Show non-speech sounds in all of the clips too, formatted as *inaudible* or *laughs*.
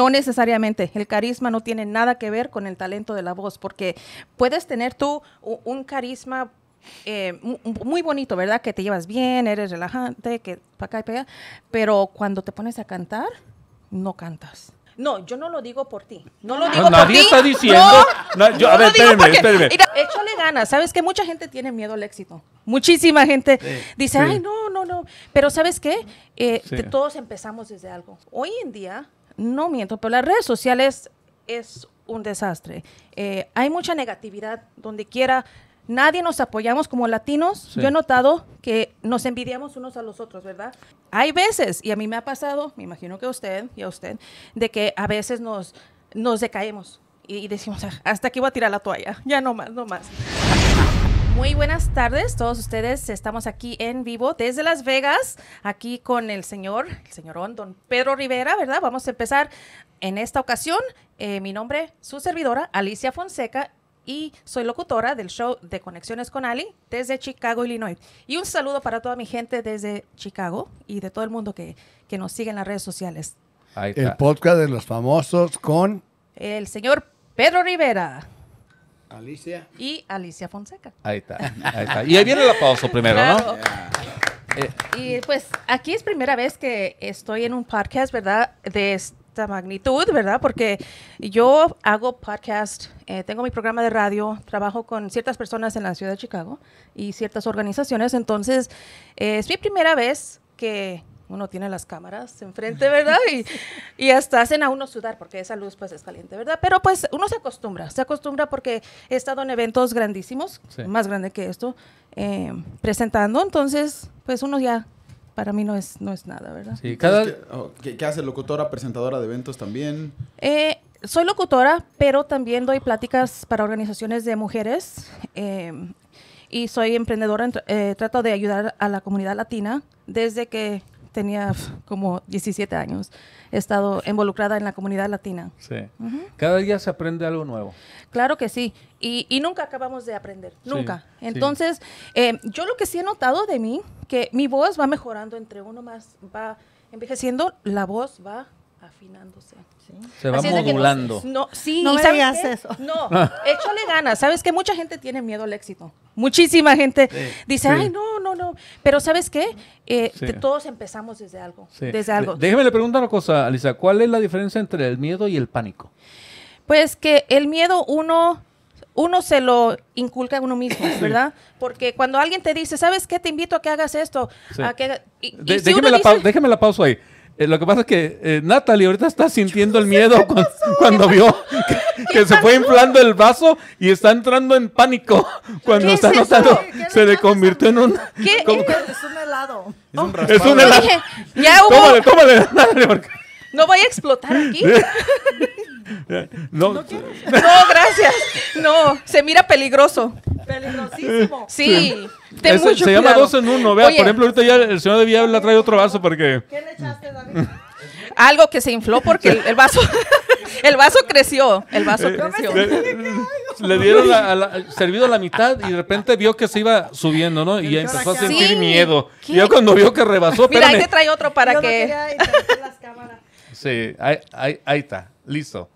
No necesariamente. El carisma no tiene nada que ver con el talento de la voz, porque puedes tener tú un carisma eh, muy bonito, ¿verdad? Que te llevas bien, eres relajante, que para acá y para allá, pero cuando te pones a cantar, no cantas. No, yo no lo digo por ti. No lo ah, digo por ti. está diciendo. a ver, espérenme, espérenme. échale ganas. Sabes que mucha gente tiene miedo al éxito. Muchísima gente dice, ay, no, no, no. Pero ¿sabes qué? Eh, todos empezamos desde algo. Hoy en día, no miento, pero las redes sociales es un desastre. Eh, hay mucha negatividad donde quiera. Nadie nos apoyamos como latinos. Yo he notado que nos envidiamos unos a los otros, ¿verdad? Hay veces, y a mí me ha pasado, me imagino que a usted y a usted, de que a veces nos, nos decaemos y, y decimos, ah, hasta aquí voy a tirar la toalla, ya no más, no más. Muy buenas tardes, todos ustedes. Estamos aquí en vivo desde Las Vegas, aquí con el señor, el señor don Pedro Rivera, ¿verdad? Vamos a empezar en esta ocasión. Eh, mi nombre, su servidora, Alicia Fonseca, y soy locutora del show de Conexiones con Ali desde Chicago, Illinois. Y un saludo para toda mi gente desde Chicago y de todo el mundo que, que nos sigue en las redes sociales. El podcast de los famosos con... El señor Pedro Rivera. Alicia. Y Alicia Fonseca. Ahí está. Ahí está. Y ahí viene el aplauso primero, ¿no? Eh. Y pues aquí es primera vez que estoy en un podcast, ¿verdad? De esta magnitud, ¿verdad? Porque yo hago podcast, eh, tengo mi programa de radio, trabajo con ciertas personas en la ciudad de Chicago y ciertas organizaciones, entonces eh, es mi primera vez que uno tiene las cámaras enfrente, ¿verdad? *laughs* Y, hasta hacen a uno sudar porque esa luz pues es caliente, ¿verdad? Pero pues uno se acostumbra, se acostumbra porque he estado en eventos grandísimos, más grande que esto, eh, presentando, entonces pues uno ya para mí no es, no es nada, ¿verdad? Sí, cada... ¿Qué, oh, hace? ¿Locutora, presentadora de eventos también? Eh, soy locutora, pero también doy pláticas para organizaciones de mujeres eh, y soy emprendedora. trato de ayudar a la comunidad latina desde que tenía como 17 años, he estado involucrada en la comunidad latina. Sí. Cada día se aprende algo nuevo. Claro que sí. Y, nunca acabamos de aprender, nunca. Entonces, em, yo lo que sí he notado de mí, que mi voz va mejorando entre uno más, va envejeciendo, la voz va afinándose. Se va modulando. no, sí, no me eso. *laughs* No, échale ganas. Sabes que mucha gente tiene miedo al éxito. Muchísima gente dice, ay, no, no, no. Pero ¿sabes qué? Eh, todos empezamos desde algo. Desde algo. Déjeme le preguntar una cosa, Alisa. ¿Cuál es la diferencia entre el miedo y el pánico? Pues que el miedo uno uno se lo inculca a uno mismo, ¿verdad? Porque cuando alguien te dice, ¿sabes qué? Te invito a que hagas esto. A que... la déjeme la pausa ahí. Eh, lo que pasa es que eh, Natalie ahorita está sintiendo el miedo cuando, vio que, *laughs* se fue inflando el vaso y está entrando en pánico cuando está notando. Se le convirtió en un. ¿Qué? Es un helado. Es un oh, helado. ya hubo, Tómale, no voy a explotar aquí. *laughs* No. ¿No, no, gracias. No, se mira peligroso. Peligrosísimo. Sí. se llama dos en uno. Vea, por ejemplo, ahorita ya el señor de le trae otro vaso porque. ¿Qué le echaste, David? Algo que se infló porque el, vaso. *laughs* El vaso creció, el vaso eh, creció. Le, dieron la, servido la mitad y de repente vio que se iba subiendo, ¿no? Y empezó a sentir miedo. ya cuando vio que rebasó, Mira, ahí te trae otro para que... Sí, ahí, está, listo.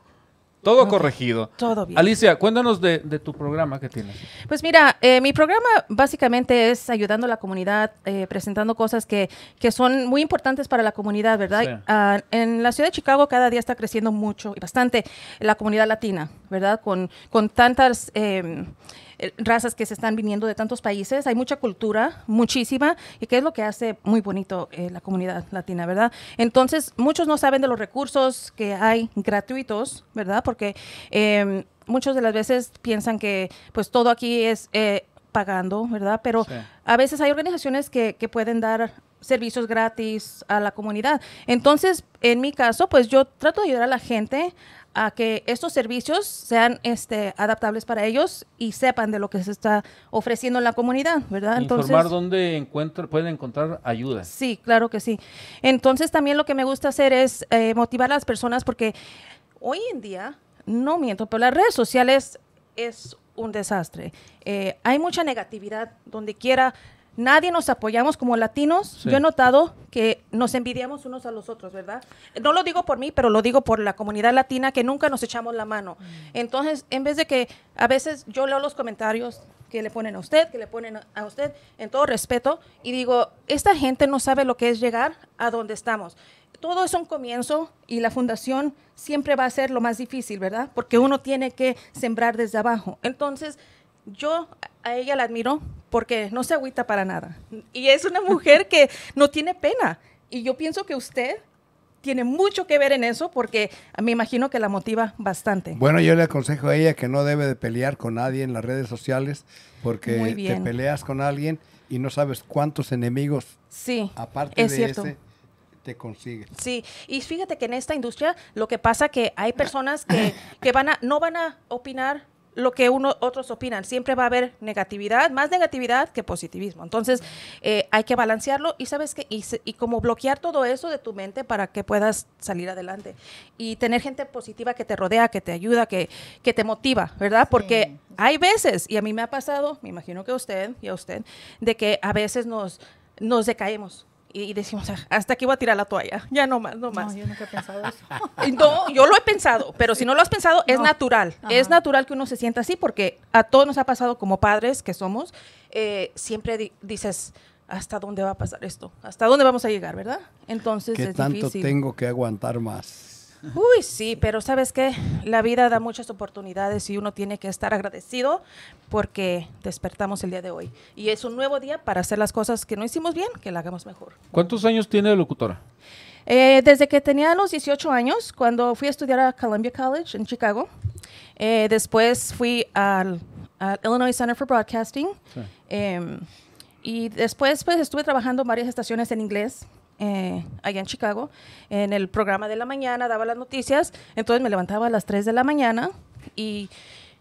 Todo corregido. Todo bien. Alicia, cuéntanos de, tu programa que tienes. Pues mira, eh, mi programa básicamente es ayudando a la comunidad, eh, presentando cosas que, que, son muy importantes para la comunidad, ¿verdad? Ah, en la ciudad de Chicago cada día está creciendo mucho y bastante la comunidad latina, ¿verdad? Con, con tantas... Em, eh, razas que se están viniendo de tantos países. Hay mucha cultura, muchísima, y que es lo que hace muy bonito eh, la comunidad latina, ¿verdad? Entonces, muchos no saben de los recursos que hay gratuitos, ¿verdad? Porque em, muchas de las veces piensan que pues todo aquí es... Eh, pagando, ¿verdad? Pero a veces hay organizaciones que, que pueden dar servicios gratis a la comunidad. Entonces, en mi caso, pues yo trato de ayudar a la gente a que estos servicios sean este, adaptables para ellos y sepan de lo que se está ofreciendo en la comunidad, ¿verdad? Informar dónde encuentro, pueden encontrar ayuda. Sí, claro que sí. Entonces también lo que me gusta hacer es eh, motivar a las personas porque hoy en día, no miento, pero las redes sociales es un desastre. Eh, hay mucha negatividad donde quiera, nadie nos apoyamos como latinos. Yo he notado que nos envidiamos unos a los otros, ¿verdad? No lo digo por mí, pero lo digo por la comunidad latina que nunca nos echamos la mano. Mm. Entonces, en vez de que a veces yo leo los comentarios que le ponen a usted, que le ponen a usted, en todo respeto, y digo, esta gente no sabe lo que es llegar a donde estamos. Todo es un comienzo y la fundación siempre va a ser lo más difícil, ¿verdad? Porque uno tiene que sembrar desde abajo. Entonces, yo a ella la admiro porque no se agüita para nada. Y es una mujer que no tiene pena. Y yo pienso que usted tiene mucho que ver en eso porque me imagino que la motiva bastante. Bueno, yo le aconsejo a ella que no debe de pelear con nadie en las redes sociales porque te peleas con alguien y no sabes cuántos enemigos sí, aparte de cierto. ese te consigue. Sí, y fíjate que en esta industria lo que pasa que hay personas que, que van a, no van a opinar lo que uno, otros opinan. Siempre va a haber negatividad, más negatividad que positivismo. Entonces, eh, hay que balancearlo y sabes que, y, y, como bloquear todo eso de tu mente para que puedas salir adelante. Y tener gente positiva que te rodea, que te ayuda, que, que te motiva, ¿verdad? Porque hay veces, y a mí me ha pasado, me imagino que a usted y a usted, de que a veces nos, nos decaemos y decimos, ah, hasta aquí voy a tirar la toalla, *laughs* ya no más, no más. No, yo nunca he pensado eso. *laughs* no, yo lo he pensado, pero si no lo has pensado, es natural. Es natural que uno se sienta así porque a todos nos ha pasado como padres que somos, eh, siempre dices, ¿hasta dónde va a pasar esto? ¿Hasta dónde vamos a llegar, verdad? Entonces, ¿Qué es tanto tengo que aguantar más? Uy, sí, pero sabes que la vida da muchas oportunidades y uno tiene que estar agradecido porque despertamos el día de hoy. Y es un nuevo día para hacer las cosas que no hicimos bien, que la hagamos mejor. ¿Cuántos años tiene de locutora? Eh, desde que tenía los 18 años, cuando fui a estudiar a Columbia College en Chicago, eh, después fui al, Illinois Center for Broadcasting em, y después pues estuve trabajando en varias estaciones en inglés. Eh, allá en Chicago, en el programa de la mañana, daba las noticias, entonces me levantaba a las 3 de la mañana y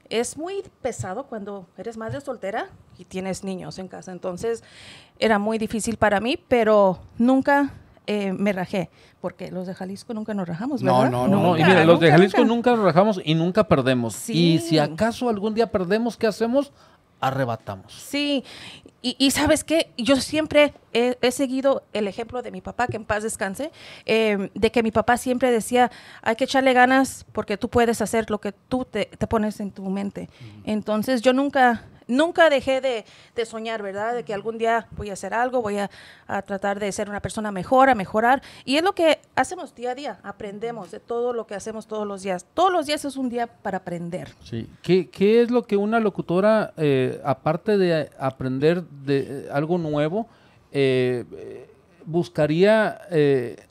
es muy pesado cuando eres madre soltera y tienes niños en casa, entonces era muy difícil para mí, pero nunca eh, me rajé, porque los de Jalisco nunca nos rajamos, ¿verdad? No, no, no. y los de Jalisco nunca. nos rajamos y nunca perdemos. Y si acaso algún día perdemos, ¿qué hacemos? arrebatamos. Sí, y, sabes qué, yo siempre he, seguido el ejemplo de mi papá, que en paz descanse, em, de que mi papá siempre decía, hay que echarle ganas porque tú puedes hacer lo que tú te, pones en tu mente. Entonces yo nunca Nunca dejé de, soñar, ¿verdad? De que algún día voy a hacer algo, voy a, tratar de ser una persona mejor, a mejorar. Y es lo que hacemos día a día, aprendemos de todo lo que hacemos todos los días. Todos los días es un día para aprender. Sí. ¿Qué, qué es lo que una locutora, eh, aparte de aprender de eh, algo nuevo, eh, buscaría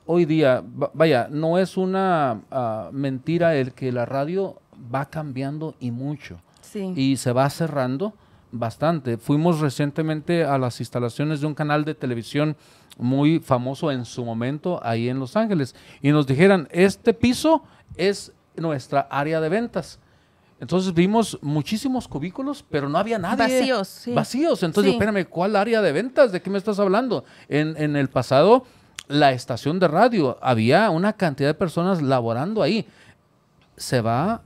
hoy día, vaya, no es una ah, mentira el que la radio va cambiando y mucho. Sí. Y se va cerrando bastante. Fuimos recientemente a las instalaciones de un canal de televisión muy famoso en su momento ahí en Los Ángeles y nos dijeran, este piso es nuestra área de ventas. Entonces vimos muchísimos cubículos, pero no había nadie. Vacíos, sí. Vacíos. Entonces, espérame, ¿cuál área de ventas? ¿De qué me estás hablando? En, en el pasado, la estación de radio, había una cantidad de personas laborando ahí. Se va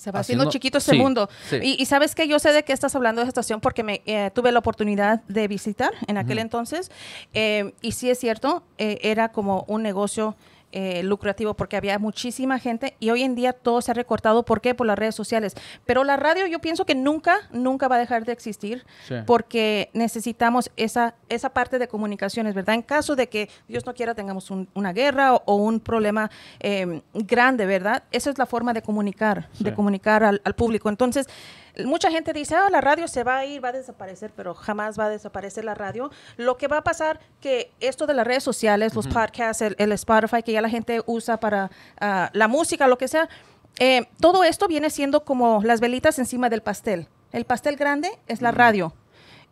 se va haciendo, chiquito ese mundo. Y, sabes que yo sé de qué estás hablando de esta estación porque me eh, tuve la oportunidad de visitar en aquel entonces. Eh, y sí es cierto, eh, era como un negocio eh, lucrativo porque había muchísima gente y hoy en día todo se ha recortado. ¿Por qué? Por las redes sociales. Pero la radio yo pienso que nunca, nunca va a dejar de existir porque necesitamos esa, esa parte de comunicaciones, ¿verdad? En caso de que Dios no quiera tengamos una guerra o, un problema eh, grande, ¿verdad? Esa es la forma de comunicar, de comunicar al, al público. Entonces, mucha gente dice, ah, la radio se va a ir, va a desaparecer, pero jamás va a desaparecer la radio. Lo que va a pasar que esto de las redes sociales, los podcasts, el, Spotify que ya la gente usa para ah, la música, lo que sea, eh, todo esto viene siendo como las velitas encima del pastel. El pastel grande es la radio.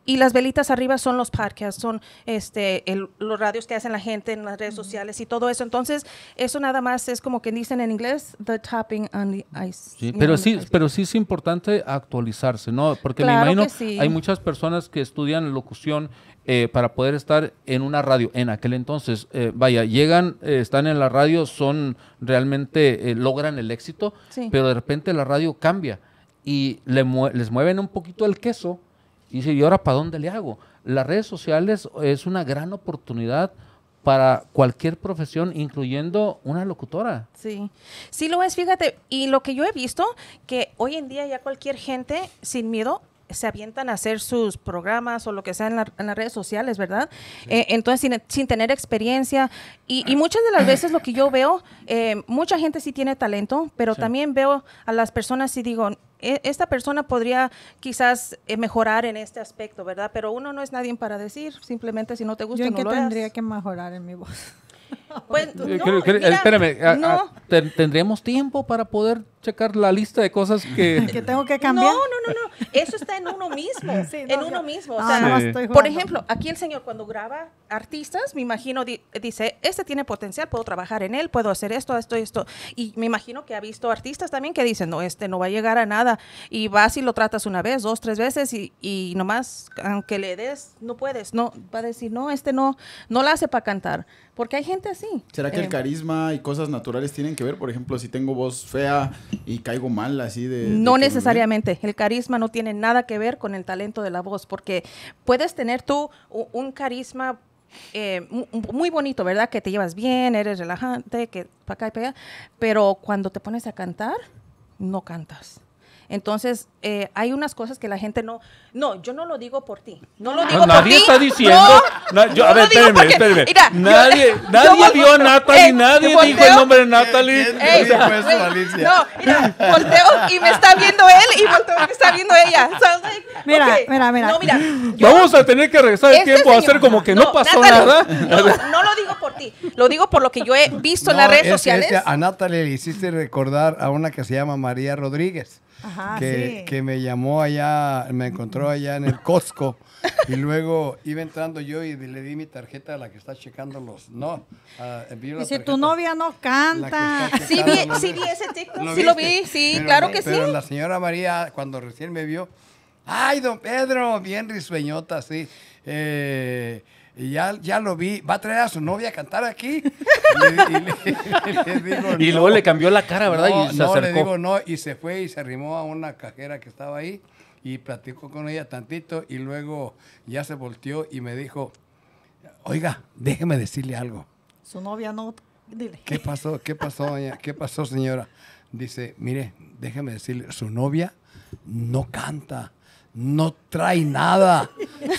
Y las velitas arriba son los parques, son este, los radios que hacen la gente en las redes sociales y todo eso. Entonces, eso nada más es como que dicen en inglés, the tapping on the ice. Sí, pero, sí, pero sí es importante actualizarse, ¿no? Porque me imagino hay muchas personas que estudian locución eh, para poder estar en una radio en aquel entonces. Eh, vaya, llegan, eh, están en la radio, son realmente, logran el éxito, pero de repente la radio cambia y les mueven un poquito el queso y dice, ¿y ahora para dónde le hago? Las redes sociales es una gran oportunidad para cualquier profesión, incluyendo una locutora. Sí, sí lo es, fíjate. Y lo que yo he visto, que hoy en día ya cualquier gente, sin miedo, se avientan a hacer sus programas o lo que sea en, las redes sociales, ¿verdad? Eh, entonces, sin, tener experiencia. Y, muchas de las veces lo que yo veo, eh, mucha gente sí tiene talento, pero también veo a las personas y digo, e, esta persona podría quizás eh, mejorar en este aspecto, ¿verdad? Pero uno no es nadie para decir, simplemente si no te gusta, no tendría que mejorar en mi voz? *laughs* espérame, tiempo para poder checar la lista de cosas *laughs* que... tengo que cambiar? No, no, no, no. Eso está en uno mismo. *laughs* en uno mismo. Ah, por ejemplo, aquí el señor cuando graba artistas, me imagino, dice, este tiene potencial, puedo trabajar en él, puedo hacer esto, esto, y esto. Y me imagino que ha visto artistas también que dicen, no, este no va a llegar a nada. Y vas y lo tratas una vez, dos, tres veces y, nomás, aunque le des, no puedes. No, va a decir, no, este no, no la hace para cantar. Porque hay gente ¿Será que el eh, carisma y cosas naturales tienen que ver? Por ejemplo, si tengo voz fea y caigo mal así de... No necesariamente. El carisma no tiene nada que ver con el talento de la voz, porque puedes tener tú un carisma eh, muy bonito, ¿verdad? Que te llevas bien, eres relajante, que para acá y para allá, pero cuando te pones a cantar, no cantas. Entonces, eh, hay unas cosas que la gente no... No, yo no lo digo por ti. No lo ah, digo por por nadie está diciendo... No, a ver, espéreme, espérenme. Mira, nadie nadie vio a Natalie, eh, nadie dijo el nombre de Natalie. su Alicia. no, mira, volteo y me está viendo él y volteo y me está viendo ella. mira, mira, mira, no, mira. Vamos a tener que regresar el este tiempo a hacer como que no, pasó nada. No, no lo digo por ti. Lo digo por lo que yo he visto en las redes sociales. a Natalie le hiciste recordar a una que se llama María Rodríguez que, me llamó allá, me encontró allá en el Costco y luego iba entrando yo y le di mi tarjeta a la que está checando los no. Dice, tu novia no canta. Sí vi, sí ese sí vi, sí, claro que sí. Pero la señora María, cuando recién me vio, ay, don Pedro, bien risueñota, sí. Eh, y ya, lo vi, va a traer a su novia a cantar aquí. *laughs* Y, luego le cambió la cara, ¿verdad? No, y se le digo no, y se fue y se arrimó a una cajera que estaba ahí y platicó con ella tantito y luego ya se volteó y me dijo, oiga, déjeme decirle algo. Su novia no, ¿Qué pasó, qué pasó, ¿Qué pasó, señora? Dice, mire, déjeme decirle, su novia no canta, no trae nada.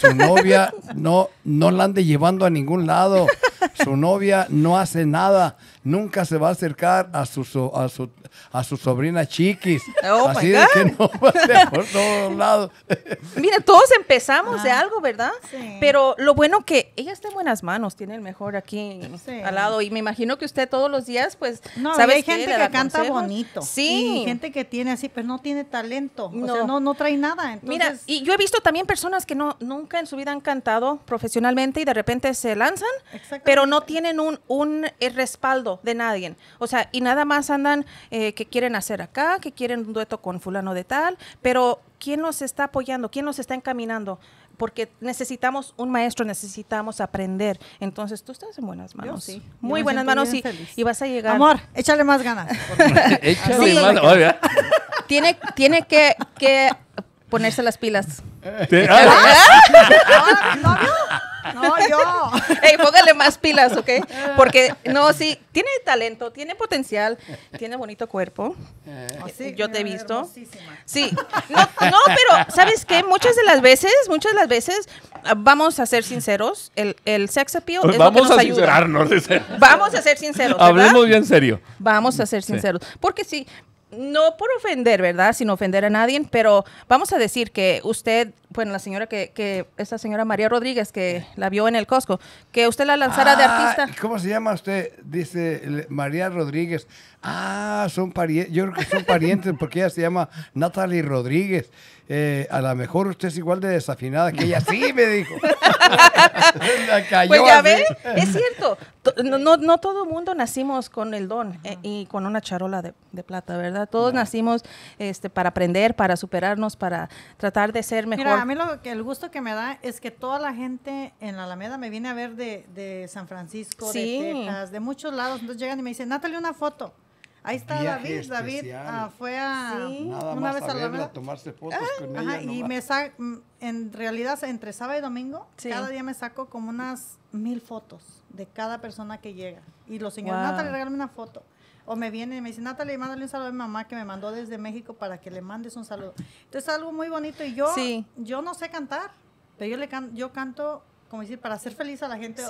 Su novia no, no la ande llevando a ningún lado. Su novia no hace nada. Nunca se va a acercar a su, a su, a su sobrina Chiquis. Oh así de que no va por todos lados. Mira, todos empezamos de ah, algo, ¿verdad? Pero lo bueno que ella está en buenas manos, tiene el mejor aquí al lado. Y me imagino que usted todos los días, pues, no, ¿sabes hay gente que canta bonito. Sí. gente que tiene así, pero no tiene talento. No. O sea, no, no trae nada. Entonces, Mira, y yo visto también personas que no, nunca en su vida han cantado profesionalmente y de repente se lanzan, pero no tienen un, eh, respaldo de nadie. O sea, y nada más andan eh, que quieren hacer acá, que quieren un dueto con fulano de tal, pero ¿quién nos está apoyando? ¿Quién nos está encaminando? Porque necesitamos un maestro, necesitamos aprender. Entonces, tú estás en buenas manos. Muy buenas manos y, vas a llegar. Amor, échale más ganas. *laughs* échale más ganas. Tiene, tiene que, que ponerse las pilas. *laughs* Ah, ah. ¿No, no, yo. póngale más pilas, ¿ok? Porque, no, sí, tiene talento, tiene potencial, tiene bonito cuerpo. Oh, yo te he visto. Sí, no, no, pero, ¿sabes qué? Muchas de las veces, muchas de las veces, vamos a ser sinceros, el, el sex appeal pues vamos a ayuda. Vamos a ser sinceros. ¿verdad? Hablemos bien serio. Vamos a ser sinceros. Porque sí, no por ofender, ¿verdad? Sin ofender a nadie, pero vamos a decir que usted, bueno, la señora que, que esta señora María Rodríguez, que la vio en el Costco, que usted la lanzara de ah, artista. ¿Cómo se llama usted? Dice María Rodríguez. Ah, son parientes, yo creo que son parientes porque ella se llama Natalie Rodríguez. Eh, a lo mejor usted es igual de desafinada que ella. *laughs* Sí, me dijo. *laughs* pues es cierto. No, no, el todo mundo nacimos con el don eh, y con una charola de, plata, ¿verdad? Todos nacimos este, para aprender, para superarnos, para tratar de ser mejor. Mira, a mí lo que, el gusto que me da es que toda la gente en la Alameda me viene a ver de, de San Francisco, de Texas, de muchos lados. Entonces llegan y me dicen, Natalie, una foto. Ahí está David, David ah, fue a una vez a, tomarse fotos ah, ajá, Y me mm, en realidad entre sábado y domingo, cada día me saco como unas mil fotos de cada persona que llega. Y los señores, wow. Natalie, regálame una foto. O me viene y me dice, Natalie, mándale un saludo a mi mamá que me mandó desde México para que le mandes un saludo. Entonces algo muy bonito. Y yo, yo no sé cantar, pero yo, le yo canto como decir, para hacer feliz a la gente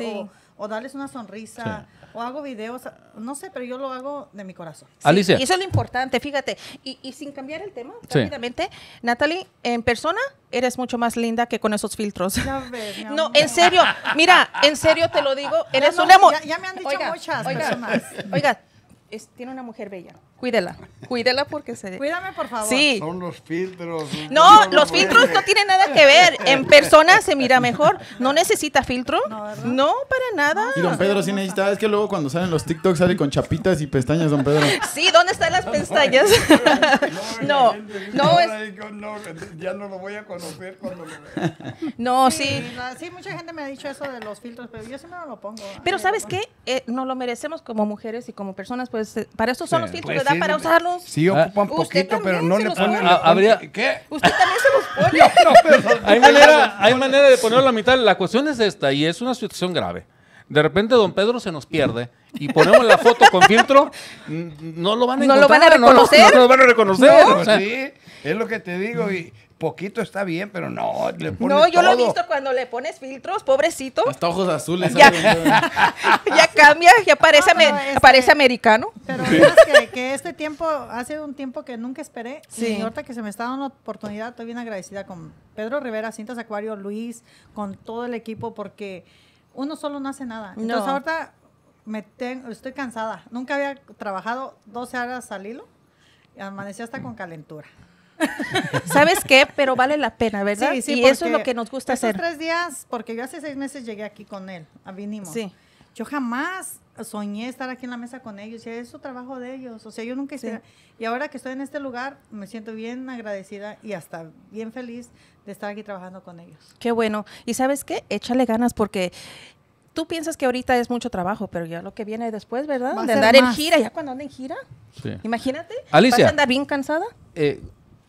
o, darles una sonrisa o hago videos, no sé, pero yo lo hago de mi corazón. Alicia. Y eso es lo importante, fíjate. Y, sin cambiar el tema, rápidamente, Natalie, en persona eres mucho más linda que con esos filtros. *laughs* no, en serio, mira, en serio te lo digo, ah, eres un Ya, me han dicho muchas oiga, personas. *laughs* Oiga, tiene una mujer bella. Cuídela. Cuídela porque se. Cuídame, por favor. Son los filtros. No, no los filtros no tienen nada que ver. En persona se mira mejor. No necesita filtro. No, para nada. Y don Pedro sí necesita. Es que luego cuando salen los TikToks sale con chapitas y pestañas, don Pedro. Sí, ¿dónde están las pestañas? *laughs* No, no es. Ya no lo voy a conocer cuando No, sí. Sí, mucha gente me ha dicho eso de los filtros, pero yo siempre no lo pongo. Pero ¿sabes qué? Eh, no lo merecemos como mujeres y como personas, pues eh, para eso son los filtros, pues para usarlos. Sí, ocupan ah, poquito, pero no le ponen. Ah, ¿Qué? Usted también se los pone. *laughs* no, pero hay, manera, manera de ponerlo a la mitad. La cuestión es esta, y es una situación grave. De repente don Pedro se nos pierde y ponemos la foto con filtro, no lo van a encontrar. No lo van a reconocer. No, lo van a reconocer. es lo que te digo. Y, poquito está bien, pero no, No, yo lo he visto cuando le pones filtros, pobrecito. Hasta ojos azules. Ya, *laughs* cambia, ya parece, este, americano. Pero que, este tiempo, ha sido un tiempo que nunca esperé, sí. ahorita que se me está dando la oportunidad, estoy bien agradecida con Pedro Rivera, Cintas Acuario, Luis, con todo el equipo, porque uno solo no hace nada. Entonces ahorita me tengo, estoy cansada. Nunca había trabajado 12 horas al hilo. Y amanecí hasta con calentura. *laughs* ¿Sabes qué? Pero vale la pena, ¿verdad? Sí, sí, y eso es lo que nos gusta hacer. Hace tres días, porque yo hace seis meses llegué aquí con él, A vinimos. Sí. Yo jamás soñé estar aquí en la mesa con ellos, y es su trabajo de ellos, o sea, yo nunca hice. Y ahora que estoy en este lugar, me siento bien agradecida y hasta bien feliz de estar aquí trabajando con ellos. Qué bueno. ¿Y sabes qué? Échale ganas porque tú piensas que ahorita es mucho trabajo, pero ya lo que viene después, ¿verdad? de andar en gira, ya cuando anda en gira. Sí. Imagínate. Alicia. ¿Vas a andar bien cansada? Eh,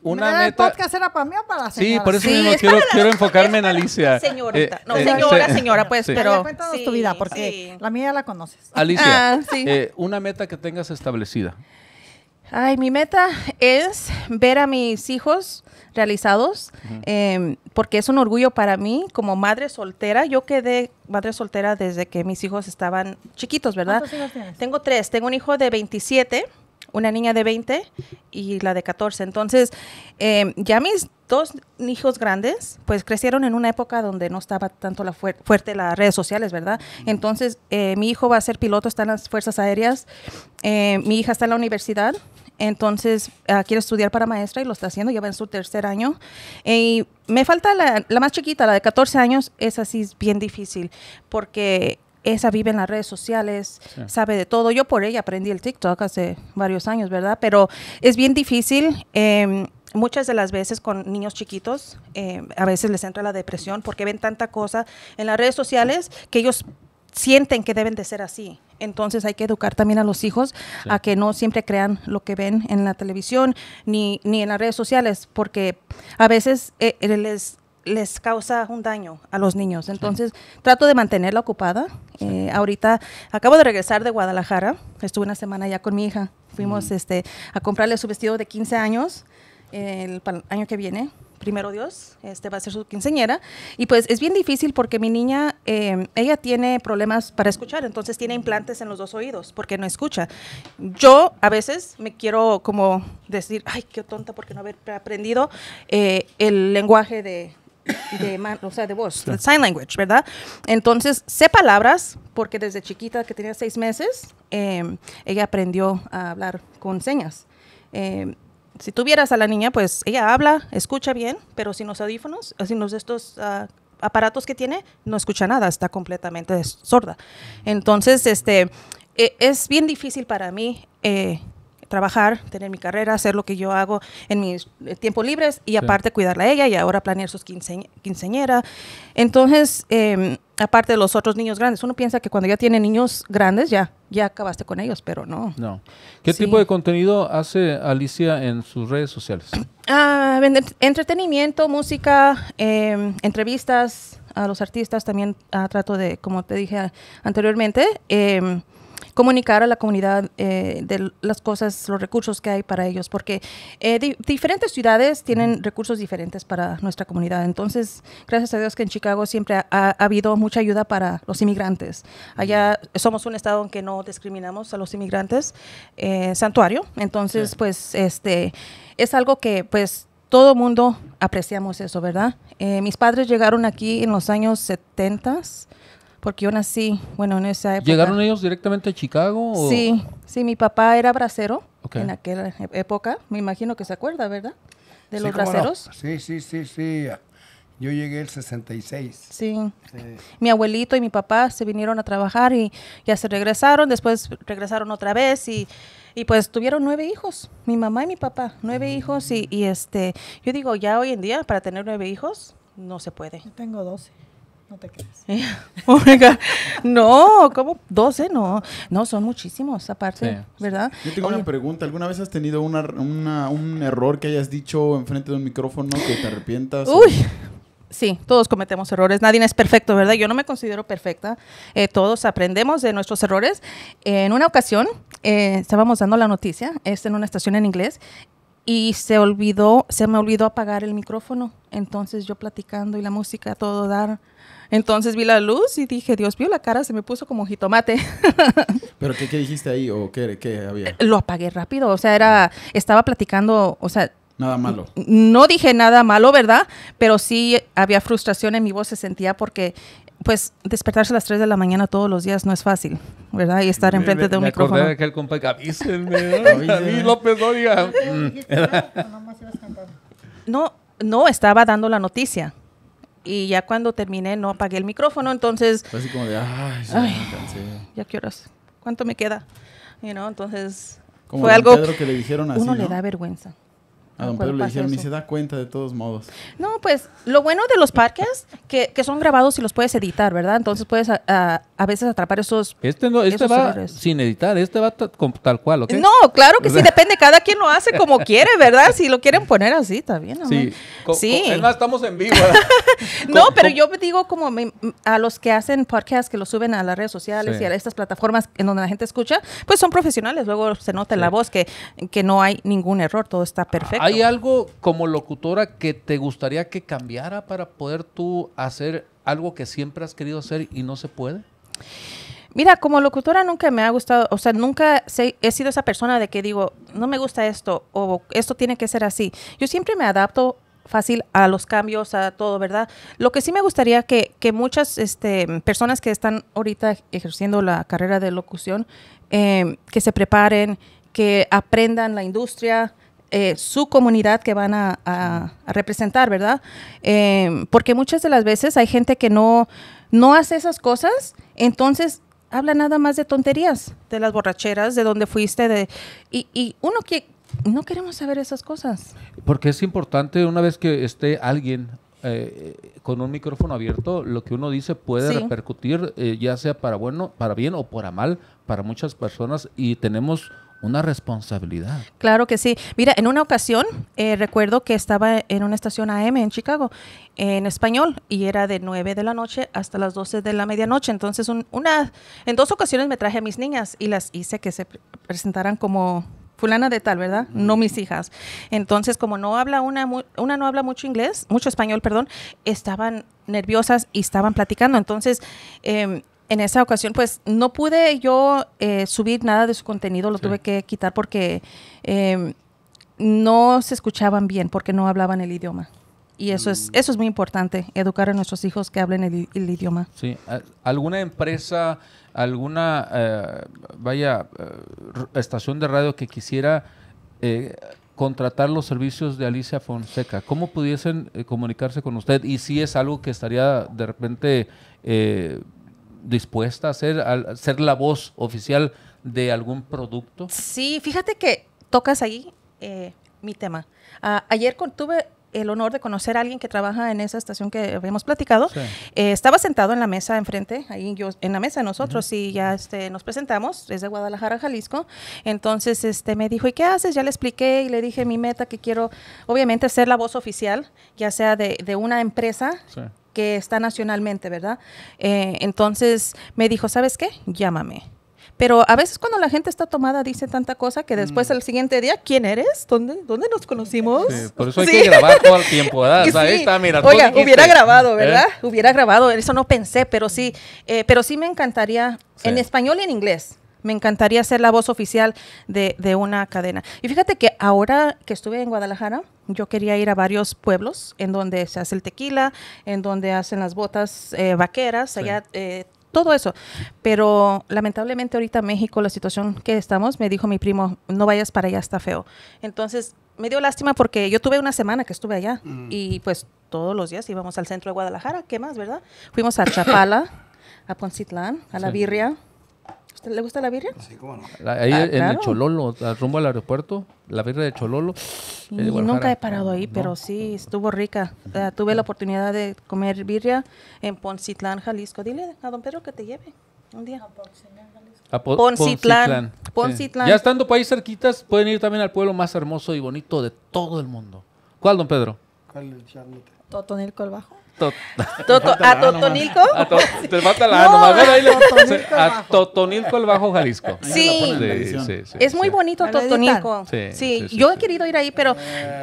una meta El podcast era para mí o para la señora. Sí, por eso mismo quiero, quiero enfocarme en Alicia. *laughs* Señorita. Eh, no, eh, señora, este, señora, pues, sí. pero... Cuéntanos tu vida, porque la mía ya la conoces. Alicia, ah, eh, una meta que tengas establecida. Ay, mi meta es ver a mis hijos realizados, eh, porque es un orgullo para mí como madre soltera. Yo quedé madre soltera desde que mis hijos estaban chiquitos, ¿verdad? ¿Cuántos hijos tienes? Tengo tres. Tengo un hijo de 27 una niña de 20 y la de 14. Entonces, em, ya mis dos hijos grandes, pues crecieron en una época donde no estaba tanto la fuerte las redes sociales, ¿verdad? Entonces, eh, mi hijo va a ser piloto, está en las Fuerzas Aéreas, eh, mi hija está en la universidad, entonces ah, quiere estudiar para maestra y lo está haciendo, ya va en su tercer año. Y me falta la, más chiquita, la de 14 años, es así es bien difícil, porque esa vive en las redes sociales, sabe de todo. Yo por ella aprendí el TikTok hace varios años, ¿verdad? Pero es bien difícil. Em, muchas de las veces con niños chiquitos, em, a veces les entra la depresión porque ven tanta cosa en las redes sociales que ellos sienten que deben de ser así. Entonces hay que educar también a los hijos a que no siempre crean lo que ven en la televisión ni, ni en las redes sociales, porque a veces eh, eh, les les causa un daño a los niños. Entonces, trato de mantenerla ocupada. Eh, ahorita acabo de regresar de Guadalajara. Estuve una semana ya con mi hija. Fuimos mm. este, a comprarle su vestido de 15 años el, año que viene. Primero Dios, este va a ser su quinceñera. Y pues es bien difícil porque mi niña, em, ella tiene problemas para escuchar, entonces tiene implantes en los dos oídos porque no escucha. Yo a veces me quiero como decir, ay, qué tonta porque no haber aprendido eh, el lenguaje de, de, *laughs* o sea, de voz, de sign language, ¿verdad? Entonces, sé palabras, porque desde chiquita, que tenía seis meses, em, ella aprendió a hablar con señas. Eh, si tuvieras a la niña, pues ella habla, escucha bien, pero sin los audífonos, sin los estos ah, aparatos que tiene, no escucha nada, está completamente sorda. Entonces, este, e, es bien difícil para mí eh, trabajar, tener mi carrera, hacer lo que yo hago en mis eh, tiempos libres y aparte cuidarla a ella y ahora planear sus quince, Entonces, em, aparte de los otros niños grandes, uno piensa que cuando ya tiene niños grandes ya, ya acabaste con ellos, pero no. No. ¿Qué tipo de contenido hace Alicia en sus redes sociales? *clears throat* Ah, entretenimiento, música, em, entrevistas a los artistas. También ah, trato de, como te dije anteriormente, eh, comunicar a la comunidad eh, de las cosas, los recursos que hay para ellos, porque eh, diferentes ciudades tienen recursos diferentes para nuestra comunidad. Entonces, gracias a Dios que en Chicago siempre ha, habido mucha ayuda para los inmigrantes. Allá somos un estado en que no discriminamos a los inmigrantes, eh, santuario. Entonces, pues, este, es algo que, pues, todo mundo apreciamos eso, ¿verdad? mis padres llegaron aquí en los años 70 porque yo nací, bueno, en esa época. ¿Llegaron ellos directamente a Chicago? Sí, sí, mi papá era bracero en aquella época, me imagino que se acuerda, ¿verdad? De los braceros. Sí, sí, sí, sí. Yo llegué el 66. Sí. Mi abuelito y mi papá se vinieron a trabajar y ya se regresaron, después regresaron otra vez y, pues tuvieron nueve hijos, mi mamá y mi papá, nueve mm. hijos y, y, este, yo digo, ya hoy en día para tener nueve hijos no se puede. Yo tengo doce. No te creas. *laughs* No, como 12, no. No, son muchísimos, aparte, ¿verdad? Yo tengo una pregunta. ¿Alguna vez has tenido un error que hayas dicho enfrente de un micrófono que te arrepientas? Uy, Sí, todos cometemos errores, nadie es perfecto, ¿verdad? Yo no me considero perfecta, eh, todos aprendemos de nuestros errores. en una ocasión eh, estábamos dando la noticia, es en una estación en inglés, y se olvidó, se me olvidó apagar el micrófono, entonces yo platicando y la música, todo dar, entonces vi la luz y dije, Dios vio la cara se me puso como jitomate. *laughs* ¿Pero qué, dijiste ahí o qué, había? Eh, lo apagué rápido, o sea, era, estaba platicando, o sea... Nada malo. No dije nada malo, ¿verdad? Pero sí había frustración en mi voz, se sentía porque pues despertarse a las 3 de la mañana todos los días no es fácil, ¿verdad? Y estar enfrente de un me micrófono. de compa *laughs* López *laughs* No, no, estaba dando la noticia y ya cuando terminé no apagué el micrófono, entonces... así como de, ay, ya, me ya qué horas, ¿cuánto me queda? You know, entonces... fue algo... que le dijeron así, uno le da vergüenza. A don Pedro le dijeron, ni se da cuenta de todos modos. No, pues lo bueno de los parques que, que son grabados y los puedes editar, ¿verdad? Entonces puedes ah, ah, a, veces atrapar esos. Este, no, este va sin editar, este va tal cual, No, claro que sí, depende, cada quien lo hace como *laughs* quiere, ¿verdad? Si lo quieren poner así, también, bien. Sí, sí. más, estamos en vivo. *laughs* *laughs* no, pero yo digo como a los que hacen podcasts que lo suben a las redes sociales y a estas plataformas en donde la gente escucha, pues son profesionales, luego se nota en la voz que, que no hay ningún error, todo está ah, perfecto. ¿Hay algo como locutora que te gustaría que cambiara para poder tú hacer algo que siempre has querido hacer y no se puede? Mira, como locutora nunca me ha gustado, o sea, nunca he sido esa persona de que digo, no me gusta esto o esto tiene que ser así. Yo siempre me adapto fácil a los cambios, a todo, ¿verdad? Lo que sí me gustaría que, muchas este, personas que están ahorita ejerciendo la carrera de locución, eh, que se preparen, que aprendan la industria, eh, su comunidad que van a, representar, ¿verdad? Em, porque muchas de las veces hay gente que no, no hace esas cosas, entonces habla nada más de tonterías, de las borracheras, de dónde fuiste, de, y, uno que no queremos saber esas cosas. Porque es importante una vez que esté alguien eh, con un micrófono abierto, lo que uno dice puede repercutir, eh, ya sea para bueno, para bien o para mal, para muchas personas, y tenemos una responsabilidad. Claro que sí. Mira, en una ocasión eh, recuerdo que estaba en una estación AM en Chicago, en español, y era de 9 de la noche hasta las 12 de la medianoche. Entonces, una, en dos ocasiones me traje a mis niñas y las hice que se presentaran como fulana de tal, ¿verdad? No mis hijas. Entonces, como no habla una, una no habla mucho inglés, mucho español, perdón, estaban nerviosas y estaban platicando. Entonces, em, en esa ocasión, pues no pude yo eh, subir nada de su contenido, lo tuve que quitar porque em, no se escuchaban bien, porque no hablaban el idioma. Y eso es, mm. eso es muy importante, educar a nuestros hijos que hablen el, idioma. Sí, ¿alguna empresa, alguna, eh, vaya, eh, estación de radio que quisiera contratar los servicios de Alicia Fonseca? ¿Cómo pudiesen comunicarse con usted? Y si es algo que estaría de repente dispuesta a ser, ser la voz oficial de algún producto? Sí, fíjate que tocas ahí eh, mi tema. Ah, ayer tuve el honor de conocer a alguien que trabaja en esa estación que habíamos platicado. Eh, estaba sentado en la mesa enfrente, ahí yo, en la mesa nosotros, y ya este, nos presentamos, es de Guadalajara, Jalisco. Entonces este, me dijo, ¿y qué haces? Ya le expliqué y le dije mi meta que quiero, obviamente, ser la voz oficial, ya sea de, de una empresa sí que está nacionalmente, ¿verdad? Eh, entonces me dijo, ¿sabes qué? Llámame. Pero a veces cuando la gente está tomada dice tanta cosa que después el mm. al siguiente día, ¿quién eres? ¿Dónde, dónde nos conocimos? por eso hay que grabar todo el tiempo, ¿verdad? *laughs* mira. Oiga, hubiera grabado, ¿eh? ¿verdad? Hubiera grabado, eso no pensé, pero sí, eh, pero sí me encantaría en español y en inglés. Me encantaría ser la voz oficial de, una cadena. Y fíjate que ahora que estuve en Guadalajara, yo quería ir a varios pueblos en donde se hace el tequila, en donde hacen las botas eh, vaqueras, allá eh, todo eso. Pero lamentablemente ahorita México, la situación que estamos, me dijo mi primo, no vayas para allá, está feo. Entonces me dio lástima porque yo tuve una semana que estuve allá mm. y pues todos los días íbamos al centro de Guadalajara, ¿qué más, verdad? Fuimos a Chapala, a Poncitlán, a La Birria. ¿Le gusta la birria? Sí, cómo no. Ahí ah, en el Chololo, rumbo al aeropuerto, la birria de Chololo. Y nunca he parado ahí, pero sí, estuvo rica. tuve la oportunidad de comer birria en Poncitlán, Jalisco. Dile a don Pedro que te lleve un día. A Poncitlán. Poncitlán. Ya estando país cerquitas, pueden ir también al pueblo más hermoso y bonito de todo el mundo. ¿Cuál, don Pedro? ¿Cuál, el Totonilco el ¿A Totonilco? *laughs* Te falta la no. ahí *laughs* a Bajo Jalisco. Sí. es muy bonito Totonilco. Sí, yo he querido ir ahí, pero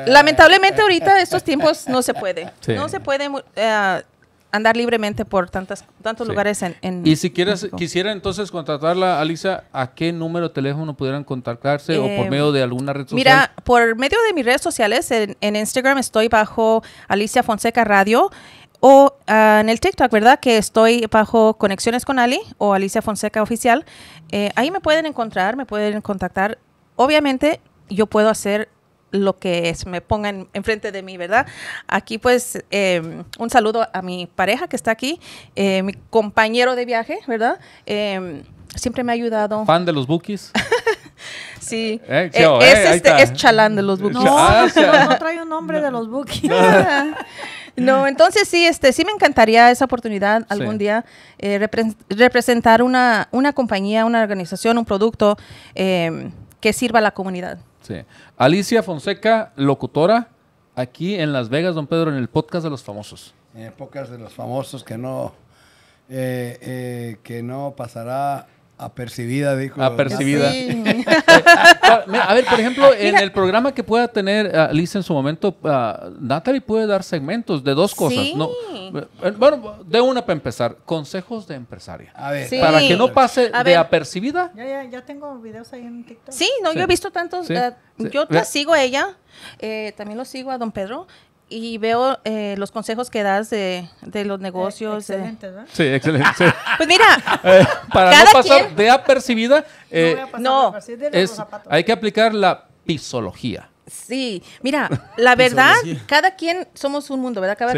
lamentablemente ahorita estos tiempos no se puede. No se puede... Eh, andar libremente por tantas, tantos lugares en, Y si quisiera entonces contratarla, Alicia, ¿a qué número de teléfono pudieran contactarse o por eh, medio de alguna red social? Mira, por medio de mis redes sociales, en, en Instagram estoy bajo Alicia Fonseca Radio, o ah, en el TikTok, ¿verdad? Que estoy bajo Conexiones con Ali o Alicia Fonseca Oficial. Eh, ahí me pueden encontrar, me pueden contactar. Obviamente yo puedo hacer lo que me pongan enfrente de mí, ¿verdad? Aquí pues em, un saludo a mi pareja que está aquí, eh, mi compañero de viaje, ¿verdad? Em, siempre me ha ayudado. Fan de los bookies. *laughs* *laughs* sí. Eh, eh, eh, este, es, Chalán de los Bookies. No, ah, no, trae un nombre de *laughs* los Bookies. No, entonces sí, este, sí me encantaría esa oportunidad algún día representar una, compañía, una organización, un producto em, que sirva a la comunidad. Sí. Alicia Fonseca, locutora, aquí en Las Vegas, don Pedro, en el podcast de los famosos. En el podcast de los famosos que no, que no pasará Apercibida, dijo. Apercibida. *laughs* Eh, a ver, por ejemplo, en el programa que pueda tener ah, lisa en su momento, ah, Natalie puede dar segmentos de dos cosas. No, eh, bueno, de una para empezar. Consejos de empresaria. A ver. Para que no pase de apercibida. Ya, ya, ya, tengo videos ahí en TikTok. Sí, no, yo he visto tantos. Eh, yo sigo a ella. también lo sigo a don Pedro y veo eh, los consejos que das de, de los eh, negocios. ¿verdad? Sí, excelente. *laughs* pues mira, *laughs* eh, para no pasar de apercibida, no, es, hay que aplicar la pisología. Sí, mira, la verdad, cada quien somos un mundo, ¿verdad? cada,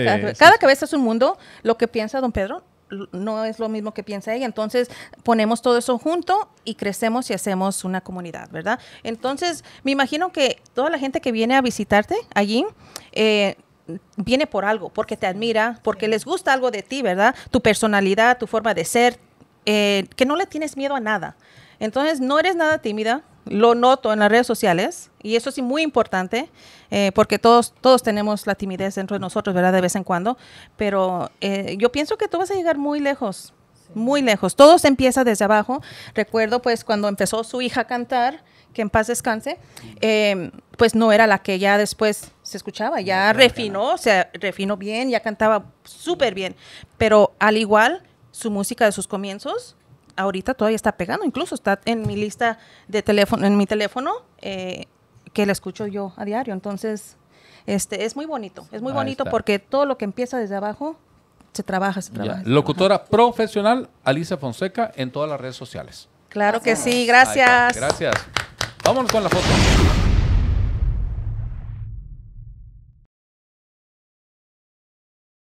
cabeza es un mundo. Lo que piensa don Pedro no es lo mismo que piensa ella. Entonces ponemos todo eso junto y crecemos y hacemos una comunidad, ¿verdad? Entonces me imagino que toda la gente que viene a visitarte allí, eh, viene por algo, porque te admira, porque les gusta algo de ti, ¿verdad? Tu personalidad, tu forma de ser, eh, que no le tienes miedo a nada. Entonces no eres nada tímida, lo noto en las redes sociales y eso sí muy importante eh, porque todos, todos tenemos la timidez dentro de nosotros, ¿verdad? De vez en cuando, pero eh, yo pienso que tú vas a llegar muy lejos, muy lejos. Todo se empieza desde abajo. Recuerdo pues cuando empezó su hija a cantar, que en paz descanse, eh, pues no era la que ya después se escuchaba, ya refinó, o sea, refinó bien, ya cantaba súper bien, pero al igual su música de sus comienzos ahorita todavía está pegando, incluso está en mi lista de teléfono, en mi teléfono, eh, que la escucho yo a diario. Entonces, este, es muy bonito, es muy bonito porque todo lo que empieza desde abajo se trabaja, se trabaja. Locutora profesional, Alicia Fonseca, en todas las redes sociales. Claro que sí, gracias. Gracias. Vámonos con la foto.